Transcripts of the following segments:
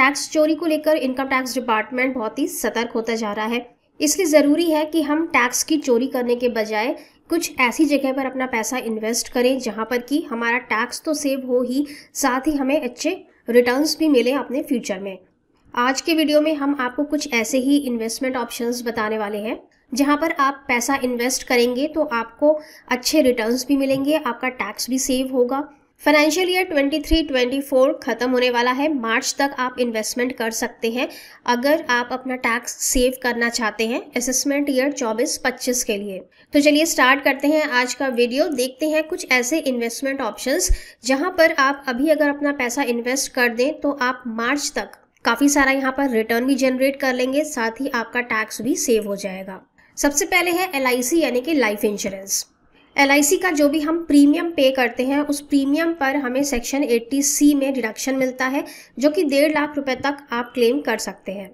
tax चोरी को लेकर इनकम टैक्स डिपार्टमेंट बहुत ही सतर्क होता जा रहा है इसलिए ज़रूरी है कि हम टैक्स की चोरी करने के बजाय कुछ ऐसी जगह पर अपना पैसा इन्वेस्ट करें जहाँ पर कि हमारा टैक्स तो सेव हो ही साथ ही हमें अच्छे रिटर्न्स भी मिले अपने फ्यूचर में आज के वीडियो में हम आपको कुछ ऐसे ही इन्वेस्टमेंट ऑप्शंस बताने वाले हैं जहाँ पर आप पैसा इन्वेस्ट करेंगे तो आपको अच्छे रिटर्न्स भी मिलेंगे आपका टैक्स भी सेव होगा फाइनेंशियल ईयर 23-24 ख़त्म होने वाला है मार्च तक आप इन्वेस्टमेंट कर सकते हैं अगर आप अपना टैक्स सेव करना चाहते हैं असेसमेंट ईयर 24-25 के लिए तो चलिए स्टार्ट करते हैं आज का वीडियो देखते हैं कुछ ऐसे इन्वेस्टमेंट ऑप्शंस जहां पर आप अभी अगर अपना पैसा इन्वेस्ट कर दें तो आप मार्च तक काफ़ी सारा यहाँ पर रिटर्न भी जनरेट कर लेंगे साथ ही आपका टैक्स भी सेव हो जाएगा सबसे पहले है एल यानी कि लाइफ इंश्योरेंस एल का जो भी हम प्रीमियम पे करते हैं उस प्रीमियम पर हमें सेक्शन 80 सी में डिडक्शन मिलता है जो कि डेढ़ लाख रुपए तक आप क्लेम कर सकते हैं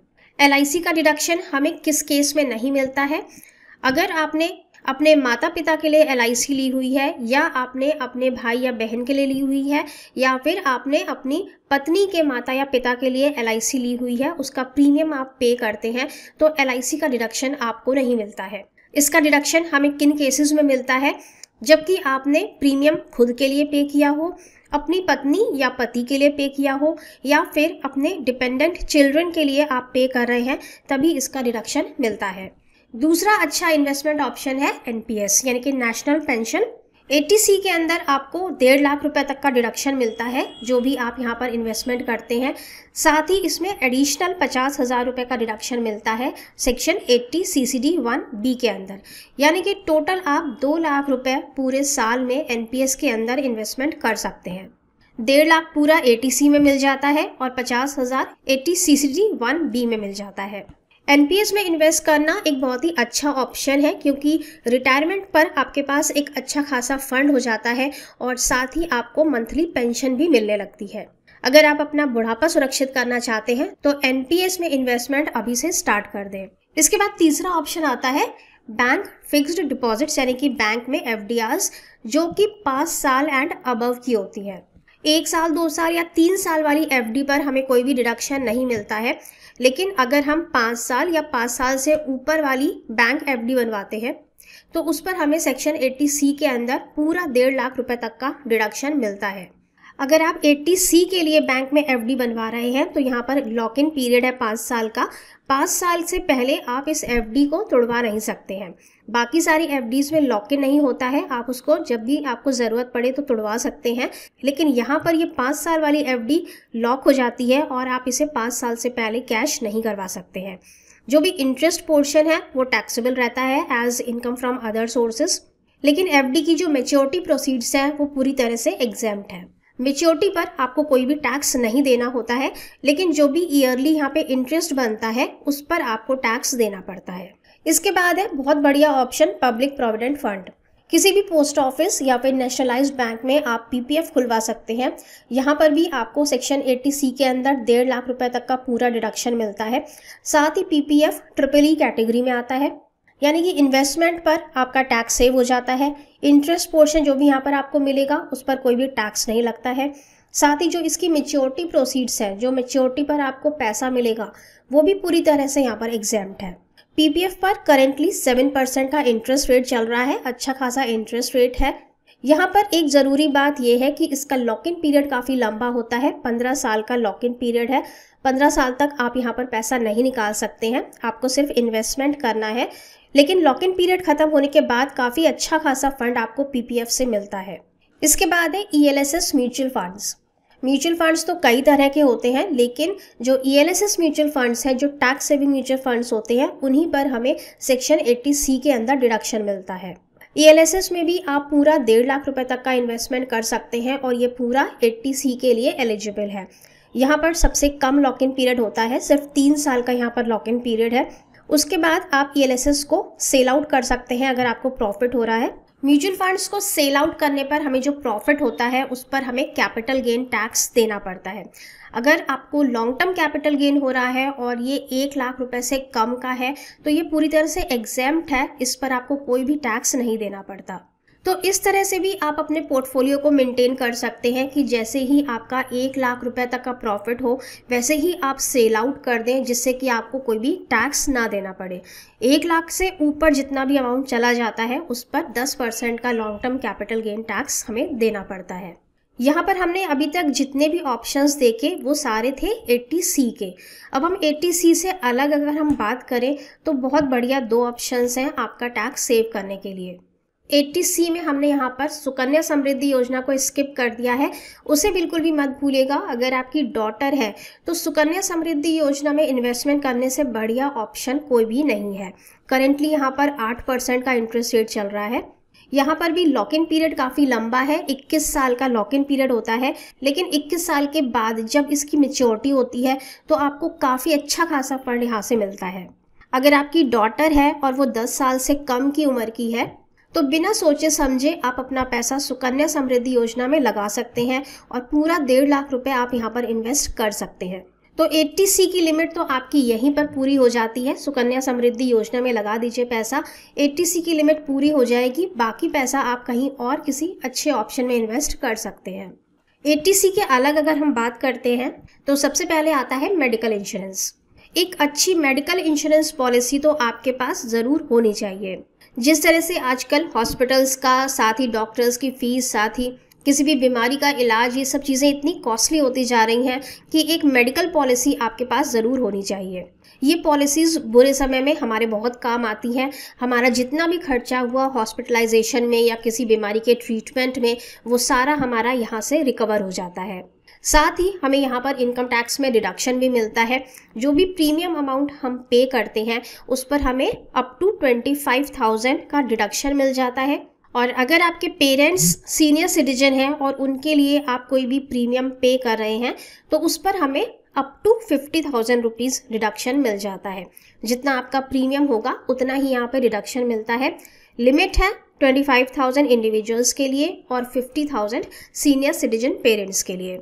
एल का डिडक्शन हमें किस केस में नहीं मिलता है अगर आपने अपने माता पिता के लिए एल ली हुई है या आपने अपने भाई या बहन के लिए ली हुई है या फिर आपने अपनी पत्नी के माता या पिता के लिए एल ली हुई है उसका प्रीमियम आप पे करते हैं तो एल का डिडक्शन आपको नहीं मिलता है इसका डिडक्शन हमें किन केसेस में मिलता है जबकि आपने प्रीमियम खुद के लिए पे किया हो अपनी पत्नी या पति के लिए पे किया हो या फिर अपने डिपेंडेंट चिल्ड्रन के लिए आप पे कर रहे हैं तभी इसका डिडक्शन मिलता है दूसरा अच्छा इन्वेस्टमेंट ऑप्शन है एनपीएस यानी कि नेशनल पेंशन एटीसी के अंदर आपको डेढ़ लाख रुपए तक का डिडक्शन मिलता है जो भी आप यहाँ पर इन्वेस्टमेंट करते हैं साथ ही इसमें एडिशनल पचास हज़ार रुपये का डिडक्शन मिलता है section eighty C D one B के अंदर यानी कि टोटल आप दो लाख रुपए पूरे साल में एन के अंदर इन्वेस्टमेंट कर सकते हैं डेढ़ लाख पूरा ए में मिल जाता है और पचास हज़ार एटी सी वन बी में मिल जाता है एनपीएस में इन्वेस्ट करना एक बहुत ही अच्छा ऑप्शन है क्योंकि रिटायरमेंट पर आपके पास एक अच्छा खासा फंड हो जाता है और साथ ही आपको मंथली पेंशन भी मिलने लगती है अगर आप अपना बुढ़ापा सुरक्षित करना चाहते हैं तो एनपीएस में इन्वेस्टमेंट अभी से स्टार्ट कर दें इसके बाद तीसरा ऑप्शन आता है बैंक फिक्स्ड डिपॉजिट यानी कि बैंक में एफ जो कि पाँच साल एंड अबव की होती है एक साल दो साल या तीन साल वाली एफ पर हमें कोई भी डिडक्शन नहीं मिलता है लेकिन अगर हम पाँच साल या पाँच साल से ऊपर वाली बैंक एफ बनवाते हैं तो उस पर हमें सेक्शन 80 सी के अंदर पूरा डेढ़ लाख रुपए तक का डिडक्शन मिलता है अगर आप सी के लिए बैंक में एफ बनवा रहे हैं तो यहाँ पर लॉक इन पीरियड है पाँच साल का पाँच साल से पहले आप इस एफ को तोड़वा नहीं सकते हैं बाकी सारी एफ में लॉक इन नहीं होता है आप उसको जब भी आपको ज़रूरत पड़े तो तोड़वा सकते हैं लेकिन यहाँ पर ये पाँच साल वाली एफ लॉक हो जाती है और आप इसे पाँच साल से पहले कैश नहीं करवा सकते हैं जो भी इंटरेस्ट पोर्शन है वो टैक्सेबल रहता है as income from other sources लेकिन एफ की जो मेच्योरिटी प्रोसीड्स हैं वो पूरी तरह से एग्जैम्प्ट है मेच्योरिटी पर आपको कोई भी टैक्स नहीं देना होता है लेकिन जो भी ईयरली यहाँ पे इंटरेस्ट बनता है उस पर आपको टैक्स देना पड़ता है इसके बाद है बहुत बढ़िया ऑप्शन पब्लिक प्रोविडेंट फंड किसी भी पोस्ट ऑफिस या फिर नेशनलाइज बैंक में आप पीपीएफ खुलवा सकते हैं यहाँ पर भी आपको सेक्शन 80 सी के अंदर डेढ़ लाख रुपए तक का पूरा डिडक्शन मिलता है साथ ही पीपीएफ ट्रिपल ई कैटेगरी में आता है यानी कि इन्वेस्टमेंट पर आपका टैक्स सेव हो जाता है इंटरेस्ट पोर्शन जो भी यहाँ पर आपको मिलेगा उस पर कोई भी टैक्स नहीं लगता है साथ ही जो इसकी मेच्योरिटी प्रोसीड्स है जो मेच्योरिटी पर आपको पैसा मिलेगा वो भी पूरी तरह से यहाँ पर एग्जाम्प्ट है पीपीएफ पर करेंटली सेवन परसेंट का इंटरेस्ट रेट चल रहा है अच्छा खासा इंटरेस्ट रेट है यहाँ पर एक ज़रूरी बात यह है कि इसका लॉक इन पीरियड काफ़ी लंबा होता है पंद्रह साल का लॉक इन पीरियड है पंद्रह साल तक आप यहाँ पर पैसा नहीं निकाल सकते हैं आपको सिर्फ इन्वेस्टमेंट करना है लेकिन लॉक इन पीरियड खत्म होने के बाद काफ़ी अच्छा खासा फंड आपको पीपीएफ से मिलता है इसके बाद है E e mutual funds mutual funds तो कई तरह के होते हैं लेकिन जो ई e म्यूचुअल फंड्स हैं जो टैक्स सेविंग म्यूचुअल फंड्स होते हैं उन्हीं पर हमें सेक्शन 80 सी के अंदर डिडक्शन मिलता है ई e में भी आप पूरा डेढ़ लाख रुपए तक का इन्वेस्टमेंट कर सकते हैं और ये पूरा 80 सी के लिए एलिजिबल है यहाँ पर सबसे कम लॉक इन पीरियड होता है सिर्फ तीन साल का यहाँ पर लॉक इन पीरियड है उसके बाद आप ई e को सेल आउट कर सकते हैं अगर आपको प्रॉफिट हो रहा है म्यूचुअल फंड्स को सेल आउट करने पर हमें जो प्रॉफिट होता है उस पर हमें कैपिटल गेन टैक्स देना पड़ता है अगर आपको लॉन्ग टर्म कैपिटल गेन हो रहा है और ये एक लाख रुपए से कम का है तो ये पूरी तरह से एग्जैम्प्ट है इस पर आपको कोई भी टैक्स नहीं देना पड़ता तो इस तरह से भी आप अपने पोर्टफोलियो को मेंटेन कर सकते हैं कि जैसे ही आपका एक लाख रुपए तक का प्रॉफिट हो वैसे ही आप सेल आउट कर दें जिससे कि आपको कोई भी टैक्स ना देना पड़े एक लाख से ऊपर जितना भी अमाउंट चला जाता है उस पर दस परसेंट का long term capital gain tax हमें देना पड़ता है यहाँ पर हमने अभी तक जितने भी ऑप्शंस देखे वो सारे थे ए के अब हम ए से अलग अगर हम बात करें तो बहुत बढ़िया दो ऑप्शंस हैं आपका टैक्स सेव करने के लिए एट्टी सी में हमने यहाँ पर सुकन्या समृद्धि योजना को स्किप कर दिया है उसे बिल्कुल भी मत भूलिएगा अगर आपकी डॉटर है तो सुकन्या समृद्धि योजना में इन्वेस्टमेंट करने से बढ़िया ऑप्शन कोई भी नहीं है करेंटली यहाँ पर आठ परसेंट का इंटरेस्ट रेट चल रहा है यहाँ पर भी लॉक इन पीरियड काफ़ी लंबा है 21 साल का लॉक इन पीरियड होता है लेकिन 21 साल के बाद जब इसकी मेच्योरिटी होती है तो आपको काफ़ी अच्छा खासा फंड यहाँ से मिलता है अगर आपकी डॉटर है और वो 10 साल से कम की उम्र की है तो बिना सोचे समझे आप अपना पैसा सुकन्या समृद्धि योजना में लगा सकते हैं और पूरा डेढ़ लाख रुपए आप यहाँ पर इन्वेस्ट कर सकते हैं तो 80 की लिमिट तो आपकी यहीं पर पूरी हो जाती है सुकन्या समृद्धि योजना में लगा दीजिए पैसा 80 की लिमिट पूरी हो जाएगी बाकी पैसा आप कहीं और किसी अच्छे ऑप्शन में इन्वेस्ट कर सकते हैं 80 के अलग अगर हम बात करते हैं तो सबसे पहले आता है मेडिकल इंश्योरेंस एक अच्छी मेडिकल इंश्योरेंस पॉलिसी तो आपके पास ज़रूर होनी चाहिए जिस तरह से आजकल हॉस्पिटल्स का साथ ही डॉक्टर्स की फ़ीस साथ ही किसी भी बीमारी का इलाज ये सब चीज़ें इतनी कॉस्टली होती जा रही हैं कि एक मेडिकल पॉलिसी आपके पास ज़रूर होनी चाहिए ये पॉलिसीज़ बुरे समय में हमारे बहुत काम आती हैं हमारा जितना भी खर्चा हुआ हॉस्पिटलाइजेशन में या किसी बीमारी के ट्रीटमेंट में वो सारा हमारा यहाँ से रिकवर हो जाता है साथ ही हमें यहाँ पर इनकम टैक्स में डिडक्शन भी मिलता है जो भी प्रीमियम अमाउंट हम पे करते हैं उस पर हमें up to twenty five thousand का डिडक्शन मिल जाता है और अगर आपके पेरेंट्स सीनियर सिटीजन हैं और उनके लिए आप कोई भी प्रीमियम पे कर रहे हैं तो उस पर हमें up to fifty thousand rupees deduction मिल जाता है जितना आपका प्रीमियम होगा उतना ही यहाँ पर डिडक्शन मिलता है लिमिट है ट्वेंटी फाइव थाउजेंड इंडिविजुअल्स के लिए और fifty thousand senior citizen parents के लिए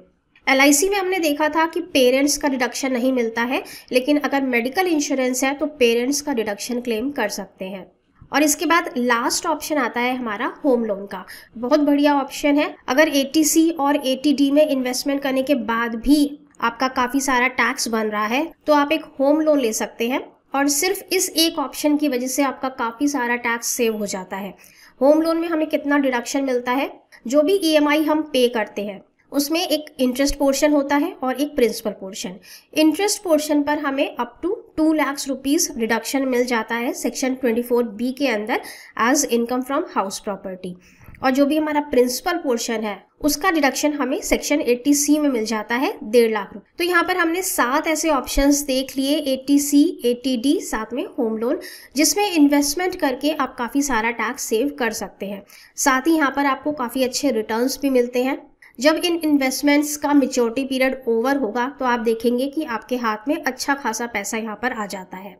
एल में हमने देखा था कि पेरेंट्स का डिडक्शन नहीं मिलता है लेकिन अगर मेडिकल इंश्योरेंस है तो पेरेंट्स का डिडक्शन क्लेम कर सकते हैं और इसके बाद लास्ट ऑप्शन आता है हमारा होम लोन का बहुत बढ़िया ऑप्शन है अगर ए और ए में इन्वेस्टमेंट करने के बाद भी आपका काफ़ी सारा टैक्स बन रहा है तो आप एक होम लोन ले सकते हैं और सिर्फ इस एक ऑप्शन की वजह से आपका काफ़ी सारा टैक्स सेव हो जाता है होम लोन में हमें कितना डिडक्शन मिलता है जो भी ई e हम पे करते हैं उसमें एक इंटरेस्ट पोर्शन होता है और एक प्रिंसिपल पोर्शन इंटरेस्ट पोर्शन पर हमें up to two lakhs rupees reduction मिल जाता है सेक्शन ट्वेंटी फोर बी के अंदर as income from house property और जो भी हमारा प्रिंसिपल पोर्शन है उसका डिडक्शन हमें सेक्शन 80 सी में मिल जाता है डेढ़ लाख रुपए तो यहाँ पर हमने सात ऐसे ऑप्शंस देख लिए 80 सी 80 डी साथ में होम लोन जिसमें इन्वेस्टमेंट करके आप काफ़ी सारा टैक्स सेव कर सकते हैं साथ ही यहाँ पर आपको काफ़ी अच्छे रिटर्न्स भी मिलते हैं जब इन इन्वेस्टमेंट्स का मेच्योरिटी पीरियड ओवर होगा तो आप देखेंगे कि आपके हाथ में अच्छा खासा पैसा यहाँ पर आ जाता है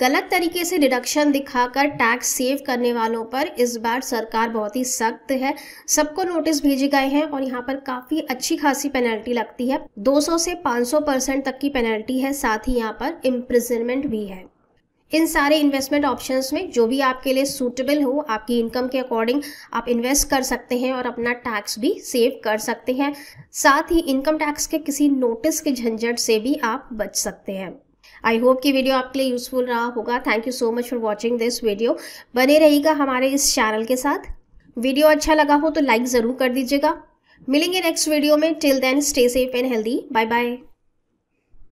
गलत तरीके से डिडक्शन दिखाकर टैक्स सेव करने वालों पर इस बार सरकार बहुत ही सख्त है सबको नोटिस भेजे गए हैं और यहाँ पर काफ़ी अच्छी खासी पेनल्टी लगती है 200 से 500 परसेंट तक की पेनल्टी है साथ ही यहाँ पर इम्प्रिजनमेंट भी है इन सारे इन्वेस्टमेंट ऑप्शंस में जो भी आपके लिए सूटेबल हो आपकी इनकम के अकॉर्डिंग आप इन्वेस्ट कर सकते हैं और अपना टैक्स भी सेव कर सकते हैं साथ ही इनकम टैक्स के किसी नोटिस के झंझट से भी आप बच सकते हैं आई होप कि वीडियो आपके लिए यूजफुल रहा होगा thank you so much for watching this video बने रहिएगा हमारे इस चैनल के साथ वीडियो अच्छा लगा हो तो लाइक ज़रूर कर दीजिएगा मिलेंगे नेक्स्ट वीडियो में till then stay safe and healthy bye bye